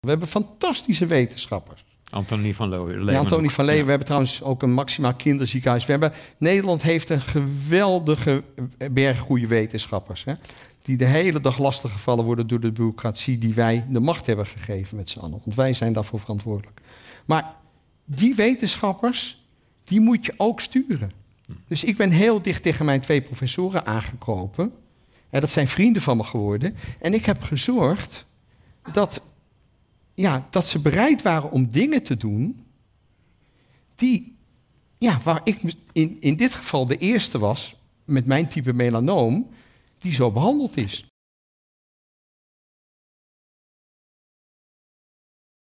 We hebben fantastische wetenschappers. Antonie van Leeuwen. Ja, Antonie van Leeuwen. We hebben trouwens ook een maximaal kinderziekenhuis. We hebben, Nederland heeft een geweldige eh, berg goede wetenschappers. Hè? Die de hele dag lastig gevallen worden door de bureaucratie die wij de macht hebben gegeven met z'n allen. Want wij zijn daarvoor verantwoordelijk. Maar die wetenschappers, die moet je ook sturen. Dus ik ben heel dicht tegen mijn twee professoren aangekropen. En dat zijn vrienden van me geworden. En ik heb gezorgd dat ja, dat ze bereid waren om dingen te doen die, ja, waar ik in, in dit geval de eerste was met mijn type melanoom, die zo behandeld is.